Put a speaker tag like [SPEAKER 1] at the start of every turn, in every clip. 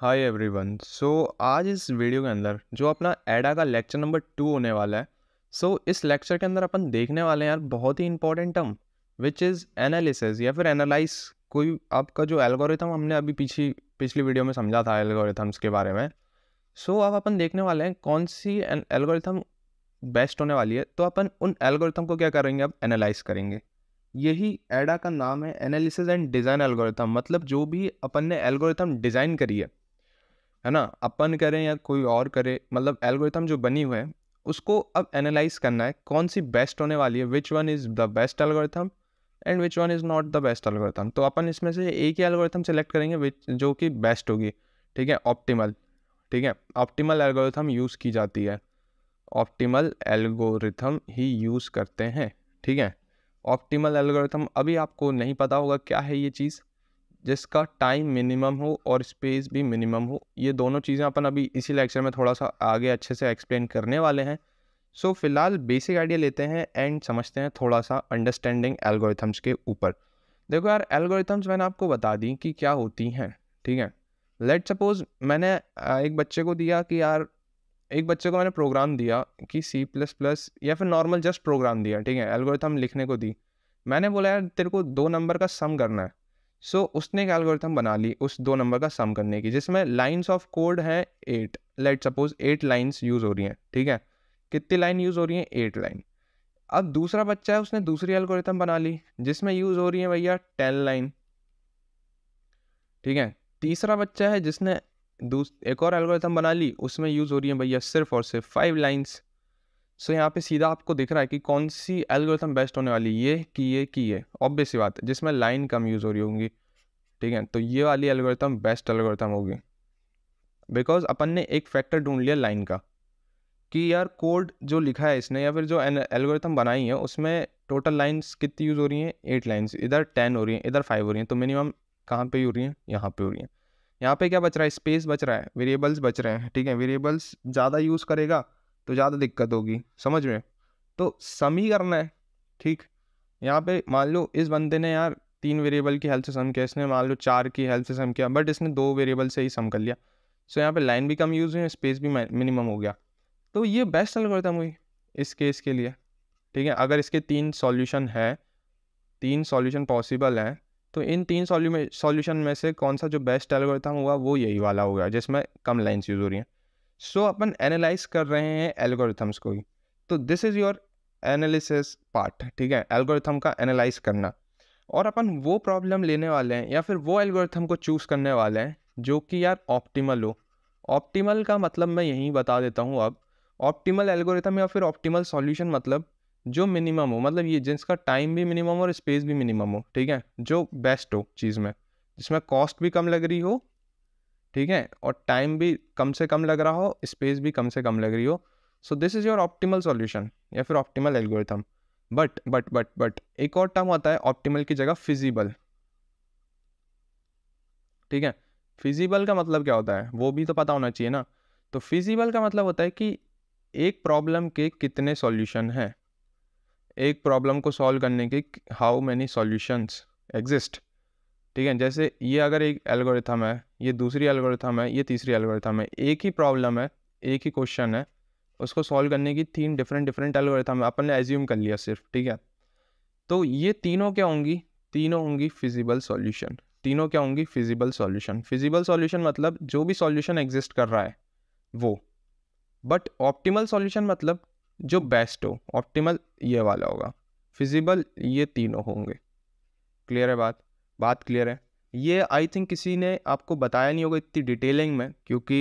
[SPEAKER 1] hi everyone so आज इस video के अंदर जो अपना एडा का लेक्चर नंबर टू होने वाला है सो so, इस लेक्चर के अंदर अपन देखने वाले हैं यार बहुत ही important term which is analysis या फिर एनालाइज कोई आपका जो एल्गोरिथम हमने अभी पीछे पिछली वीडियो में समझा था एल्गोरिथम्स के बारे में सो so, अब अपन देखने वाले हैं कौन सी एल्गोरिथम बेस्ट होने वाली है तो अपन उन एल्गोरिथम को क्या करेंगे अब एनालाइज करेंगे यही एडा का नाम है एनालिसिस एंड डिज़ाइन एल्गोरिथम मतलब जो भी अपन ने एल्गोरिथम डिज़ाइन करी है है ना अपन करें या कोई और करे मतलब एल्गोरिथम जो बनी हुए हैं उसको अब एनालाइज करना है कौन सी बेस्ट होने वाली है which one is the best algorithm and which one is not the best algorithm तो अपन इसमें से एक ही एल्गोरिथम सेलेक्ट करेंगे विच जो कि बेस्ट होगी ठीक है ऑप्टिमल ठीक है ऑप्टिमल एल्गोरिथम यूज़ की जाती है ऑप्टिमल एल्गोरिथम ही यूज़ करते हैं ठीक है ऑप्टिमल एल्गोरिथम अभी आपको नहीं पता होगा क्या है ये चीज़ जिसका टाइम मिनिमम हो और स्पेस भी मिनिमम हो ये दोनों चीज़ें अपन अभी इसी लेक्चर में थोड़ा सा आगे अच्छे से एक्सप्लेन करने वाले हैं सो so, फिलहाल बेसिक आइडिया लेते हैं एंड समझते हैं थोड़ा सा अंडरस्टैंडिंग एल्गोरिथम्स के ऊपर देखो यार एल्गोरिथम्स मैंने आपको बता दी कि क्या होती हैं ठीक है लेट सपोज मैंने एक बच्चे को दिया कि यार एक बच्चे को मैंने प्रोग्राम दिया कि सी प्लस प्लस या फिर नॉर्मल जस्ट प्रोग्राम दिया ठीक है एल्गोरिथम लिखने को दी मैंने बोला यार तेरे को दो नंबर का सम करना है सो so, उसने एक एल्गोरिथम बना ली उस दो नंबर का सम करने की जिसमें लाइंस ऑफ कोड हैं eight let suppose eight lines use हो रही हैं ठीक है कितनी लाइन यूज़ हो रही हैं एट लाइन अब दूसरा बच्चा है उसने दूसरी एल्गोरिथम बना ली जिसमें यूज़ हो रही है भैया टेन लाइन ठीक है तीसरा बच्चा है जिसने एक और एल्गोरिथम बना ली उसमें यूज़ हो रही है भैया सिर्फ और सिर्फ फाइव लाइन्स सो यहाँ पे सीधा आपको दिख रहा है कि कौन सी एल्गोरिथम बेस्ट होने वाली ये कि ये की ये ऑब्वियस बात है जिसमें लाइन कम यूज़ हो रही होंगी ठीक है तो ये वाली एल्गोरिथम बेस्ट एल्गोरिथम होगी बिकॉज अपन ने एक फैक्टर ढूंढ लिया लाइन का कि यार कोड जो लिखा है इसने या फिर जो एल्गोरिथम बनाई है उसमें टोटल लाइन्स कितनी यूज़ हो रही हैं एट लाइन्स इधर टेन हो रही हैं इधर फाइव हो रही हैं तो मिनिमम कहाँ पे हो रही हैं यहाँ पे हो रही हैं यहाँ पे क्या बच रहा है स्पेस बच रहा है वेरिएबल्स बच रहे हैं ठीक है वेरिएबल्स ज़्यादा यूज़ करेगा तो ज़्यादा दिक्कत होगी समझ में तो सम ही करना है ठीक यहाँ पे मान लो इस बंदे ने यार तीन वेरिएबल की हेल्प से सम किया इसने मान लो चार की हेल्प से सम किया बट इसने दो वेरिएबल से ही सम कर लिया सो यहाँ पे लाइन भी कम यूज़ हुई स्पेस भी मिनिमम हो गया तो ये बेस्ट करता हुई इस केस के लिए ठीक है अगर इसके तीन सॉल्यूशन है तीन सॉल्यूशन पॉसिबल हैं तो इन तीन सॉल्यूशन में से कौन सा जो बेस्ट एल्गोरिथम हुआ वो यही वाला होगा जिसमें कम लाइन्स यूज़ हो रही हैं सो अपन एनालाइज कर रहे हैं एल्गोरिथम्स को ही तो this is your analysis part ठीक है एल्गोरिथम का एनालाइज करना और अपन वो प्रॉब्लम लेने वाले हैं या फिर वो एल्गोरिथम को चूज़ करने वाले हैं जो कि यार ऑप्टिमल हो ऑप्टिमल का मतलब मैं यहीं बता देता हूँ अब ऑप्टिमल एल्गोरिथम या फिर ऑप्टिमल सॉल्यूशन मतलब जो मिनिमम हो मतलब ये जिसका टाइम भी मिनिमम हो और स्पेस भी मिनिमम हो ठीक है जो बेस्ट हो चीज़ में जिसमें कॉस्ट भी कम लग रही हो ठीक है और टाइम भी कम से कम लग रहा हो स्पेस भी कम से कम लग रही हो so this is your optimal solution या फिर optimal algorithm but but but but एक और टर्म होता है ऑप्टिमल की जगह फिजिबल ठीक है फिजिबल का मतलब क्या होता है वो भी तो पता होना चाहिए ना तो फिजिबल का मतलब होता है कि एक प्रॉब्लम के कितने सॉल्यूशन हैं एक प्रॉब्लम को सॉल्व करने के हाउ मैनी सॉल्यूशंस एग्जिस्ट ठीक है जैसे ये अगर एक एल्गोरिथम है ये दूसरी एल्गोरिथम है ये तीसरी एल्गोरिथम है एक ही प्रॉब्लम है एक ही क्वेश्चन है उसको सॉल्व करने की तीन डिफरेंट डिफरेंट एल्गोरिथम अपन ने एज्यूम कर लिया सिर्फ ठीक है तो ये तीनों क्या होंगी तीनों होंगी फिजिबल सॉल्यूशन तीनों क्या होंगी फिजिबल सॉल्यूशन फिजिबल सॉल्यूशन मतलब जो भी सॉल्यूशन एग्जिस्ट कर रहा है वो बट ऑप्टिमल सॉल्यूशन मतलब जो बेस्ट हो ऑप्टिमल ये वाला होगा फिजिबल ये तीनों होंगे क्लियर है बात बात क्लियर है ये आई थिंक किसी ने आपको बताया नहीं होगा इतनी डिटेलिंग में क्योंकि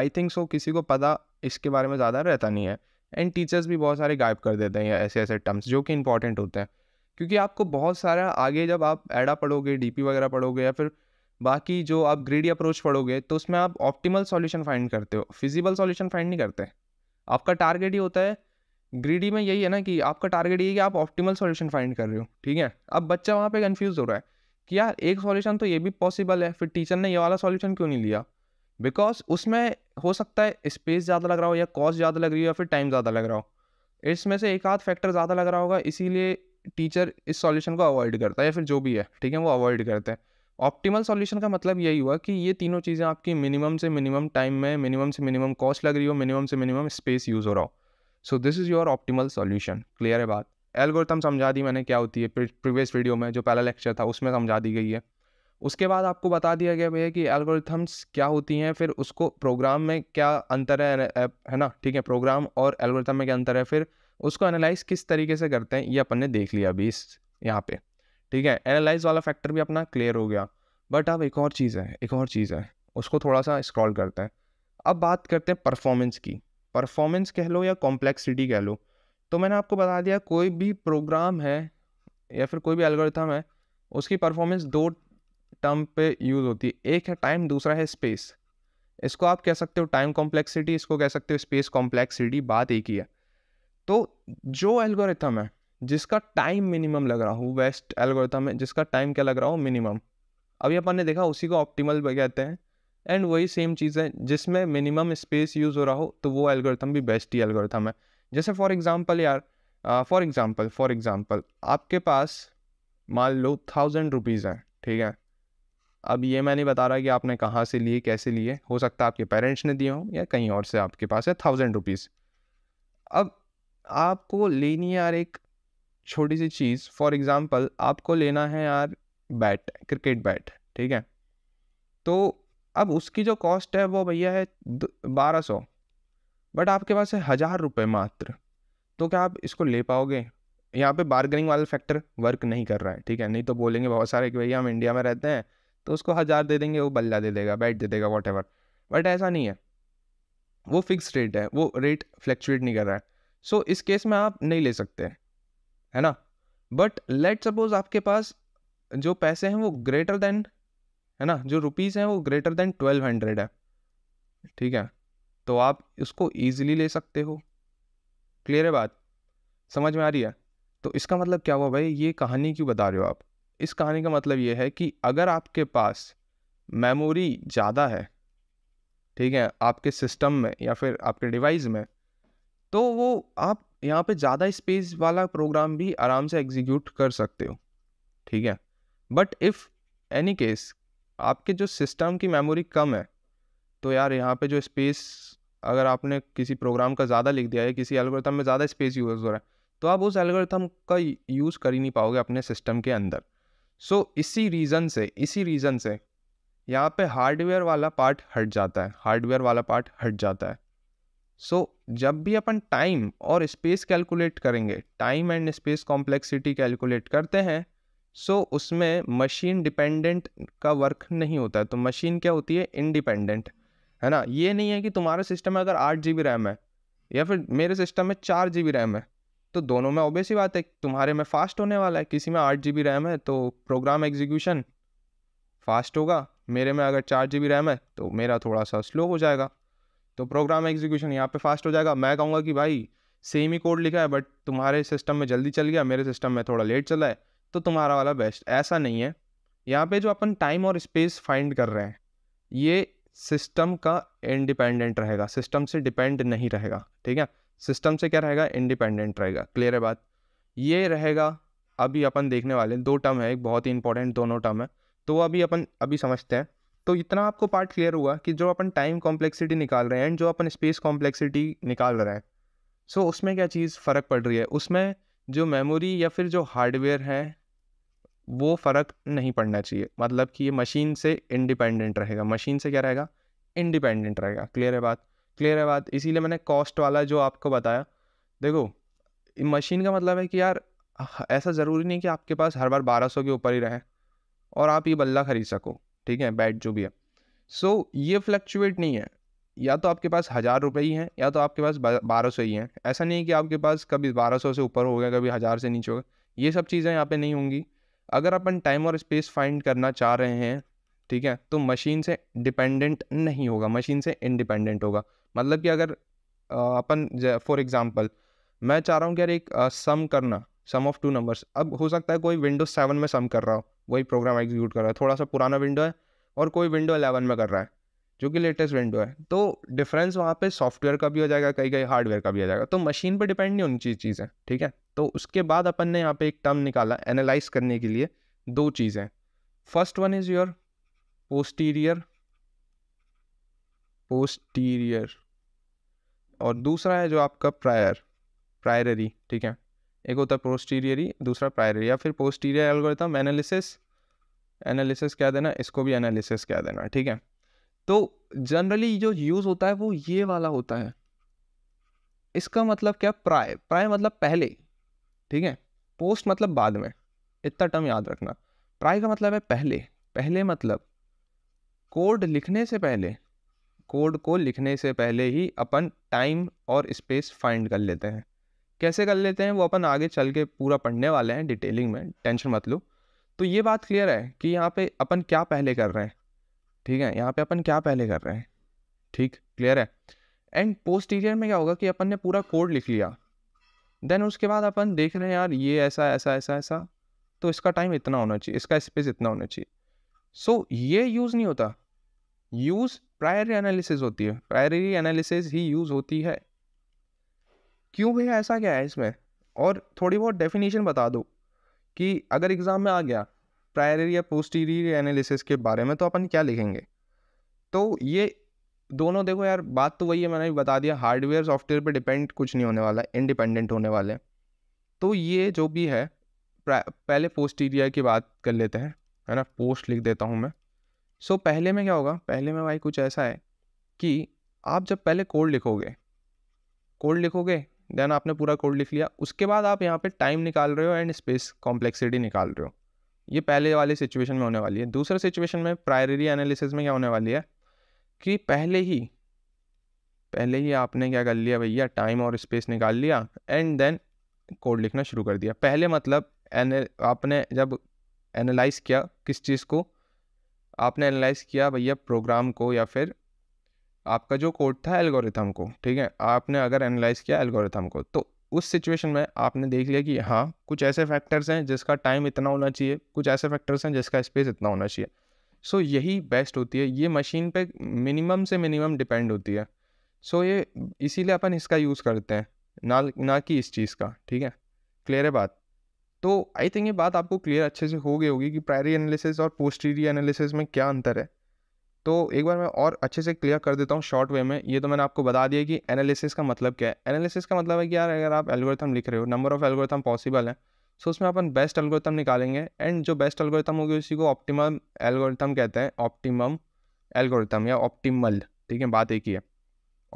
[SPEAKER 1] आई थिंक सो किसी को पता इसके बारे में ज़्यादा रहता नहीं है एंड टीचर्स भी बहुत सारे गायब कर देते हैं या ऐसे ऐसे टर्म्स जो कि इंपॉर्टेंट होते हैं क्योंकि आपको बहुत सारा आगे जब आप एडा पढ़ोगे डी वगैरह पढ़ोगे या फिर बाकी जो आप ग्रीडी अप्रोच पढ़ोगे तो उसमें आप ऑप्टिमल सॉल्यूशन फाइंड करते हो फिजिबल सॉल्यूशन फाइंड नहीं करते आपका टारगेट ही होता है ग्रीडी में यही है ना कि आपका टारगेट ये है कि आप ऑप्टिमल सॉल्यूशन फाइंड कर रहे हो ठीक है अब बच्चा वहाँ पे कन्फ्यूज़ हो रहा है कि यार एक सॉल्यूशन तो ये भी पॉसिबल है फिर टीचर ने ये वाला सॉल्यूशन क्यों नहीं लिया बिकॉज उसमें हो सकता है स्पेस ज़्यादा लग रहा हो या कॉस्ट ज़्यादा लग रही हो या फिर टाइम ज़्यादा लग रहा हो इसमें से एक आध फैक्टर ज़्यादा लग रहा होगा इसीलिए टीचर इस सॉल्यूशन को अवॉइड करता है या फिर जो भी है ठीक है वो अवॉइड करते हैं ऑप्टिमल सॉल्यूशन का मतलब यही हुआ कि ये तीनों चीज़ें आपकी मिनिमम से मिनिमम टाइम में मिनिमम से मिनिमम कॉस्ट लग रही हो मिनिमम से मिनिमम स्पेस यूज़ हो रहा हो so this is your optimal solution clear है बात एल्गोरिथम समझा दी मैंने क्या होती है प्रीवियस वीडियो में जो पहला लेक्चर था उसमें समझा दी गई है उसके बाद आपको बता दिया गया भैया कि एल्गोरिथम्स क्या होती हैं फिर उसको प्रोग्राम में क्या अंतर है है ना ठीक है प्रोग्राम और एल्गोरिथम में क्या अंतर है फिर उसको एनालाइज किस तरीके से करते हैं ये अपन ने देख लिया अभी इस यहाँ पे ठीक है एनालाइज वाला फैक्टर भी अपना क्लियर हो गया बट अब एक और चीज़ है एक और चीज़ है उसको थोड़ा सा स्क्रॉल करते हैं अब बात करते हैं परफॉर्मेंस की परफॉर्मेंस कह लो या कॉम्प्लेक्सिटी कह लो तो मैंने आपको बता दिया कोई भी प्रोग्राम है या फिर कोई भी एल्गोरिथम है उसकी परफॉर्मेंस दो टर्म पे यूज़ होती है एक है टाइम दूसरा है स्पेस इसको आप कह सकते हो टाइम कॉम्प्लेक्सिटी इसको कह सकते हो स्पेस कॉम्प्लेक्सिटी बात एक ही है तो जो एल्गोरिथम है जिसका टाइम मिनिमम लग रहा हो वेस्ट एल्गोरिथम है जिसका टाइम क्या लग रहा हो मिनिमम अभी अपन ने देखा उसी को ऑप्टिमल कहते हैं एंड वही सेम चीज़ है जिसमें मिनिमम स्पेस यूज़ हो रहा हो तो वो एल्गोरिथम भी बेस्ट ही एल्गोरिथम है जैसे फॉर एग्ज़ाम्पल यार फॉर एग्ज़ाम्पल फॉर एग्ज़ाम्पल आपके पास मान लो थाउजेंड रुपीज़ हैं ठीक है अब ये मैं नहीं बता रहा कि आपने कहाँ से लिए कैसे लिए हो सकता है आपके पेरेंट्स ने दिए हों या कहीं और से आपके पास है थाउजेंड रुपीज़ अब आपको लेनी है यार एक छोटी सी चीज़ फॉर एग्ज़ाम्पल आपको लेना है यार बैट क्रिकेट बैट ठीक है तो अब उसकी जो कॉस्ट है वो भैया है बारह सौ बट आपके पास है हज़ार रुपये मात्र तो क्या आप इसको ले पाओगे यहाँ पे बार्गेनिंग वाला फैक्टर वर्क नहीं कर रहा है ठीक है नहीं तो बोलेंगे बहुत सारे कि भैया हम इंडिया में रहते हैं तो उसको हज़ार दे देंगे वो बल्ला दे देगा बैट दे देगा वॉट बट ऐसा नहीं है वो फिक्स रेट है वो रेट फ्लैक्चुएट नहीं कर रहा है सो so, इस केस में आप नहीं ले सकते है ना बट लेट सपोज आपके पास जो पैसे हैं वो ग्रेटर देन है ना जो रुपीज़ हैं वो ग्रेटर देन ट्वेल्व हंड्रेड है ठीक है तो आप इसको ईजिली ले सकते हो क्लियर है बात समझ में आ रही है तो इसका मतलब क्या हुआ भाई ये कहानी क्यों बता रहे हो आप इस कहानी का मतलब ये है कि अगर आपके पास मेमोरी ज़्यादा है ठीक है आपके सिस्टम में या फिर आपके डिवाइस में तो वो आप यहाँ पे ज़्यादा स्पेस वाला प्रोग्राम भी आराम से एग्जीक्यूट कर सकते हो ठीक है बट इफ़ एनी केस आपके जो सिस्टम की मेमोरी कम है तो यार यहाँ पे जो स्पेस अगर आपने किसी प्रोग्राम का ज़्यादा लिख दिया है किसी एल्गोरिथम में ज़्यादा स्पेस यूज़ हो रहा है तो आप उस एल्गोरिथम का यूज़ कर ही नहीं पाओगे अपने सिस्टम के अंदर सो so, इसी रीज़न से इसी रीज़न से यहाँ पे हार्डवेयर वाला पार्ट हट जाता है हार्डवेयर वाला पार्ट हट जाता है सो so, जब भी अपन टाइम और स्पेस कैलकुलेट करेंगे time and space complexity calculate करते हैं सो so, उसमें मशीन डिपेंडेंट का वर्क नहीं होता है तो मशीन क्या होती है इनडिपेंडेंट है ना ये नहीं है कि तुम्हारे सिस्टम में अगर आठ जी रैम है या फिर मेरे सिस्टम में चार जी रैम है तो दोनों में ओबे ही बात है तुम्हारे में फास्ट होने वाला है किसी में आठ जी रैम है तो प्रोग्राम एग्जीक्यूशन फास्ट होगा मेरे में अगर चार जी रैम है तो मेरा थोड़ा सा स्लो हो जाएगा तो प्रोग्राम एग्जीक्यूशन यहाँ पे फास्ट हो जाएगा मैं कहूँगा कि भाई सेम ही कोड लिखा है बट तुम्हारे सिस्टम में जल्दी चल गया मेरे सिस्टम में थोड़ा लेट चला है तो तुम्हारा वाला बेस्ट ऐसा नहीं है यहाँ पे जो अपन टाइम और स्पेस फाइंड कर रहे हैं ये सिस्टम का इंडिपेंडेंट रहेगा सिस्टम से डिपेंड नहीं रहेगा ठीक है सिस्टम से क्या रहेगा इंडिपेंडेंट रहेगा क्लियर है बात ये रहेगा अभी अपन देखने वाले दो टर्म है एक बहुत ही इंपॉर्टेंट दोनों टर्म है तो अभी अपन अभी समझते हैं तो इतना आपको पार्ट क्लियर हुआ कि जो अपन टाइम कॉम्प्लेक्सिटी निकाल रहे हैं एंड जो अपन स्पेस कॉम्प्लेक्सिटी निकाल रहे हैं सो so, उसमें क्या चीज़ फ़र्क पड़ रही है उसमें जो मेमोरी या फिर जो हार्डवेयर है वो फ़र्क नहीं पड़ना चाहिए मतलब कि ये मशीन से इंडिपेंडेंट रहेगा मशीन से क्या रहेगा इंडिपेंडेंट रहेगा क्लियर है बात क्लियर है बात इसीलिए मैंने कॉस्ट वाला जो आपको बताया देखो मशीन का मतलब है कि यार ऐसा ज़रूरी नहीं कि आपके पास हर बार बारह सौ के ऊपर ही रहें और आप ये बल्ला ख़रीद सको ठीक है बैट जो भी है सो so, ये फ्लक्चुएट नहीं है या तो आपके पास हज़ार रुपये ही हैं या तो आपके पास बारह सौ ही हैं ऐसा नहीं है कि आपके पास कभी बारह सौ से ऊपर हो गया कभी हज़ार से नीचे हो गया ये सब चीज़ें यहाँ पे नहीं होंगी अगर अपन टाइम और स्पेस फाइंड करना चाह रहे हैं ठीक है तो मशीन से डिपेंडेंट नहीं होगा मशीन से इंडिपेंडेंट होगा मतलब कि अगर अपन फॉर एग्ज़ाम्पल मैं चाह रहा हूँ कि यार एक सम करना सम ऑफ टू नंबर्स अब हो सकता है कोई विंडो सेवन में सम कर रहा हो वही प्रोग्राम एग्जीक्यूट कर रहा है थोड़ा सा पुराना विंडो है और कोई विंडो एलेवन में कर रहा है जो कि लेटेस्ट विंडो है तो डिफरेंस वहाँ पे सॉफ्टवेयर का भी हो जाएगा कहीं कहीं हार्डवेयर का भी हो जाएगा तो मशीन पर डिपेंड नहीं होनी चाहिए चीज़ें ठीक है तो उसके बाद अपन ने यहाँ पे एक टर्म निकाला एनालाइज करने के लिए दो चीज़ें first one is your posterior posterior और दूसरा है जो आपका प्रायर प्रायररी ठीक है एक होता है पोस्टीरियरी दूसरा प्रायररी या फिर पोस्टीरियर एल्गोरिथम एनालिसिस एनालिसिस क्या देना इसको भी एनालिसिस क्या देना ठीक है तो जनरली जो यूज़ होता है वो ये वाला होता है इसका मतलब क्या प्राय प्राय मतलब पहले ठीक है पोस्ट मतलब बाद में इतना टर्म याद रखना प्राय का मतलब है पहले पहले मतलब कोड लिखने से पहले कोड को लिखने से पहले ही अपन टाइम और स्पेस फाइंड कर लेते हैं कैसे कर लेते हैं वो अपन आगे चल के पूरा पढ़ने वाले हैं डिटेलिंग में टेंशन मत लो तो ये बात क्लियर है कि यहाँ पे अपन क्या पहले कर रहे हैं ठीक है यहाँ पे अपन क्या पहले कर रहे हैं ठीक क्लियर है एंड पोस्टीरियर में क्या होगा कि अपन ने पूरा कोड लिख लिया देन उसके बाद अपन देख रहे हैं यार ये ऐसा ऐसा ऐसा ऐसा तो इसका टाइम इतना होना चाहिए इसका स्पेस इतना होना चाहिए सो so, ये यूज़ नहीं होता यूज़ प्रायरी एनालिसिस होती है प्रायरी एनालिसिस ही यूज़ होती है क्यों भैया ऐसा क्या है इसमें और थोड़ी बहुत डेफिनेशन बता दो कि अगर एग्ज़ाम में आ गया प्रायर या पोस्टीरियर एनालिसिस के बारे में तो अपन क्या लिखेंगे तो ये दोनों देखो यार बात तो वही है मैंने भी बता दिया हार्डवेयर सॉफ्टवेयर पे डिपेंड कुछ नहीं होने वाला इंडिपेंडेंट होने वाले तो ये जो भी है पहले पोस्टीरियर की बात कर लेते हैं है ना पोस्ट लिख देता हूँ मैं सो पहले में क्या होगा पहले में भाई कुछ ऐसा है कि आप जब पहले कोड लिखोगे कोड लिखोगे देन आपने पूरा कोड लिख लिया उसके बाद आप यहाँ पे टाइम निकाल रहे हो एंड स्पेस कॉम्प्लेक्सिटी निकाल रहे हो ये पहले वाली सिचुएशन में होने वाली है दूसरे सिचुएशन में प्रायरी एनालिसिस में क्या होने वाली है कि पहले ही पहले ही आपने क्या कर लिया भैया टाइम और स्पेस निकाल लिया एंड देन कोड लिखना शुरू कर दिया पहले मतलब आपने जब एनालाइज किया किस चीज़ को आपने एनालाइज किया भैया प्रोग्राम को या फिर आपका जो कोड था एल्गोरिथम को ठीक है आपने अगर एनालाइज किया एल्गोरिथम को तो उस सिचुएशन में आपने देख लिया कि हाँ कुछ ऐसे फैक्टर्स हैं जिसका टाइम इतना होना चाहिए कुछ ऐसे फैक्टर्स हैं जिसका स्पेस इतना होना चाहिए सो so, यही बेस्ट होती है ये मशीन पे मिनिमम से मिनिमम डिपेंड होती है सो so, ये इसीलिए अपन इसका यूज़ करते हैं ना ना कि इस चीज़ का ठीक है क्लियर है बात तो आई थिंक ये बात आपको क्लियर अच्छे से हो गई होगी कि प्रायरी एनालिसिस और पोस्टीरियर एनालिसिस में क्या अंतर है तो एक बार मैं और अच्छे से क्लियर कर देता हूँ शॉर्ट वे में ये तो मैंने आपको बता दिया कि एनालिसिस का मतलब क्या है एनालिसिस का मतलब है कि यार अगर आप एल्गोरिथम लिख रहे हो नंबर ऑफ एल्गोरिथम पॉसिबल है सो उसमें अपन बेस्ट एल्गोरिथम निकालेंगे एंड जो बेस्ट एल्गोरिथम होगी उसी को ऑप्टिमम एल्गोरिथम कहते हैं ऑप्टिमम एल्गोरिथम या ऑप्टिमल ठीक है बात एक ही है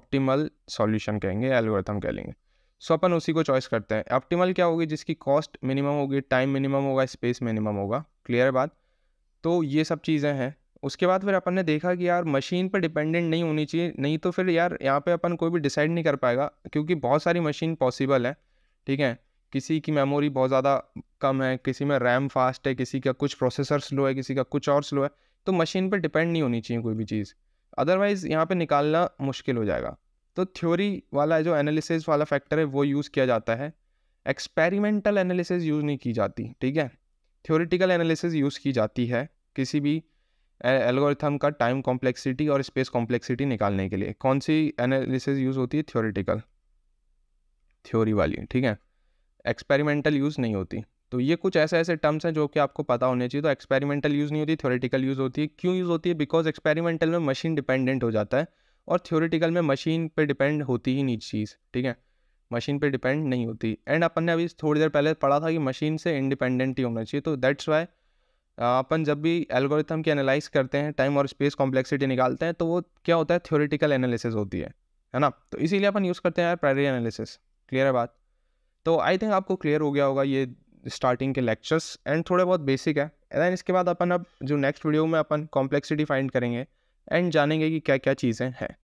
[SPEAKER 1] ऑप्टिमल सॉल्यूशन कहेंगे एल्गोरिथम कह लेंगे सो अपन उसी को चॉइस करते हैं ऑप्टिमल क्या होगी जिसकी कॉस्ट मिनिमम होगी टाइम मिनिमम होगा स्पेस मिनिमम होगा क्लियर बात तो ये सब चीज़ें हैं उसके बाद फिर अपन ने देखा कि यार मशीन पर डिपेंडेंट नहीं होनी चाहिए नहीं तो फिर यार यहाँ पे अपन कोई भी डिसाइड नहीं कर पाएगा क्योंकि बहुत सारी मशीन पॉसिबल है ठीक है किसी की मेमोरी बहुत ज़्यादा कम है किसी में रैम फास्ट है किसी का कुछ प्रोसेसर स्लो है किसी का कुछ और स्लो है तो मशीन पर डिपेंड नहीं होनी चाहिए कोई भी चीज़ अदरवाइज़ यहाँ पर निकालना मुश्किल हो जाएगा तो थ्योरी वाला जो एनालिसिस वाला फैक्टर है वो यूज़ किया जाता है एक्सपेरिमेंटल एनालिसिस यूज़ नहीं की जाती ठीक है थ्योरिटिकल एनालिसिस यूज़ की जाती है किसी भी एल्गोरिथम का टाइम कॉम्प्लेक्सिटी और स्पेस कॉम्प्लेक्सिटी निकालने के लिए कौन सी एनालिसिस यूज़ होती है थ्योरेटिकल थ्योरी वाली ठीक है एक्सपेरिमेंटल यूज़ नहीं होती तो ये कुछ ऐसे ऐसे टर्म्स हैं जो कि आपको पता होने चाहिए तो एक्सपेरिमेंटल यूज़ नहीं होती थ्योरेटिकल यूज़ होती है क्यों यूज़ होती है बिकॉज एक्सपेरिमेंटल में मशीन डिपेंडेंट हो जाता है और थ्योरेटिकल में मशीन पर डिपेंड होती ही नहीं चीज़ ठीक है मशीन पर डिपेंड नहीं होती एंड अपन ने अभी थोड़ी देर पहले पढ़ा था कि मशीन से इंडिपेंडेंट ही होना चाहिए तो दैट्स वाई अपन जब भी एल्गोरिथम की एनालाइज करते हैं टाइम और स्पेस कॉम्प्लेक्सिटी निकालते हैं तो वो क्या होता है थ्योरेटिकल एनालिसिस होती है है ना तो इसीलिए अपन यूज़ करते हैं यार प्रायरी एनालिसिस क्लियर है बात तो आई थिंक आपको क्लियर हो गया होगा ये स्टार्टिंग के लेक्चर्स एंड थोड़े बहुत बेसिक है दैन इसके बाद अपन अब जो नेक्स्ट वीडियो में अपन कॉम्प्लेक्सिटी फाइंड करेंगे एंड जानेंगे कि क्या क्या चीज़ें हैं